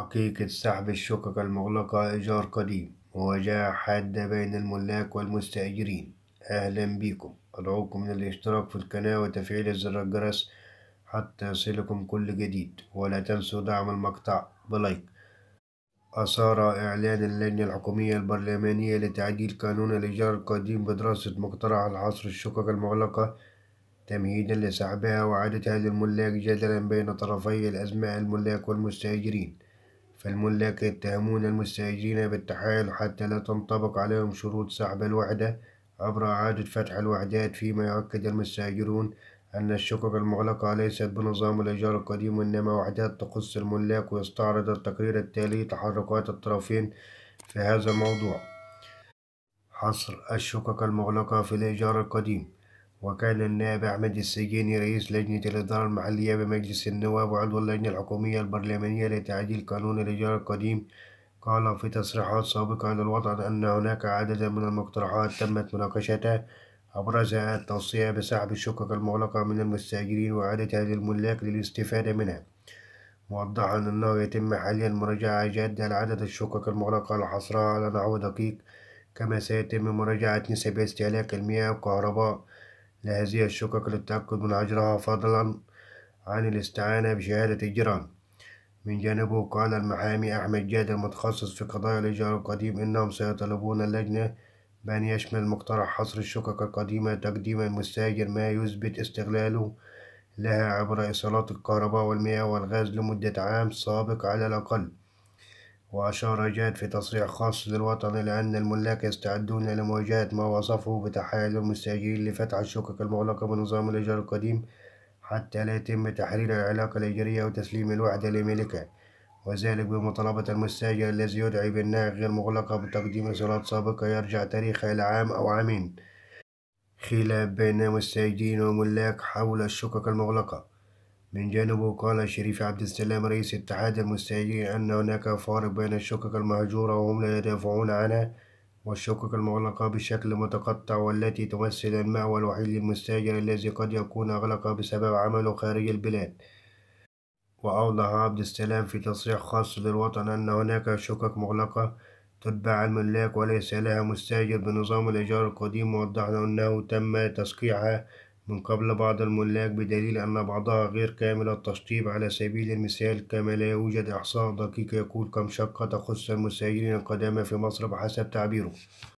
حقيقة سحب الشقق المغلقة إيجار قديم ووجاعة حادة بين الملاك والمستأجرين أهلا بكم أدعوكم للاشتراك في القناة وتفعيل زر الجرس حتى يصلكم كل جديد ولا تنسوا دعم المقطع بلايك أثار إعلان اللجنة الحكومية البرلمانية لتعديل قانون الإيجار القديم بدراسة مقترح الحصر الشقق المغلقة تمهيدا لسحبها وعادتها للملاك جدلا بين طرفي الأزمة الملاك والمستأجرين فالملاك يتهمون المستأجرين بالتحايل حتى لا تنطبق عليهم شروط سحب الوحدة عبر إعادة فتح الوحدات فيما يؤكد المستأجرون أن الشقق المغلقة ليست بنظام الإيجار القديم وإنما وحدات تخص الملاك ويستعرض التقرير التالي تحركات الطرفين في هذا الموضوع حصر الشقق المغلقة في الإيجار القديم وكان النائب أحمد السجيني رئيس لجنة الإدارة المحلية بمجلس النواب وعضو اللجنة الحكومية البرلمانية لتعديل قانون الإيجار القديم قال في تصريحات سابقة للوطن أن هناك عددا من المقترحات تمت مناقشتها أبرزها التوصية بسحب الشقق المغلقة من المستأجرين هذه للملاك للاستفادة منها موضحا أنه يتم حاليا مراجعة جادة لعدد الشقق المغلقة لحصرها على نحو دقيق كما سيتم مراجعة نسب استهلاك المياه والكهرباء لهذه الشقق للتأكد من أجرها فضلا عن الاستعانة بشهادة الجيران من جانبه قال المحامي أحمد جاد المتخصص في قضايا الإيجار القديم إنهم سيطلبون اللجنة بأن يشمل مقترح حصر الشقق القديمة تقديم المستاجر ما يثبت استغلاله لها عبر إيصالات الكهرباء والمياه والغاز لمدة عام سابق على الأقل وأشار جاد في تصريح خاص للوطن إلى أن الملاك يستعدون لمواجهة ما وصفه بتحايل المستاجرين لفتح الشقق المغلقة بنظام الإيجار القديم حتى لا يتم تحرير العلاقة الإيجارية وتسليم الوحدة لملكها وذلك بمطالبة المستاجر الذي يدعي بأنها غير مغلقة بتقديم إصدارات سابقة يرجع تاريخها إلى عام أو عامين خلاف بين مستاجرين وملاك حول الشقق المغلقة من جانبه قال شريف عبد السلام رئيس اتحاد المستاجرين أن هناك فارق بين الشقق المهجورة وهم لا يدافعون عنها والشقق المغلقة بشكل متقطع والتي تمثل المأوى الوحيد للمستاجر الذي قد يكون أغلق بسبب عمله خارج البلاد وأوضح عبد السلام في تصريح خاص للوطن أن هناك شقق مغلقة تتبع الملاك وليس لها مستاجر بنظام الإيجار القديم ووضحنا أنه تم تسقيعها من قبل بعض الملاك بدليل أن بعضها غير كامل التشطيب على سبيل المثال كما لا يوجد إحصاء دقيق يقول كم شقة تخص المسيرين القدامى في مصر بحسب تعبيره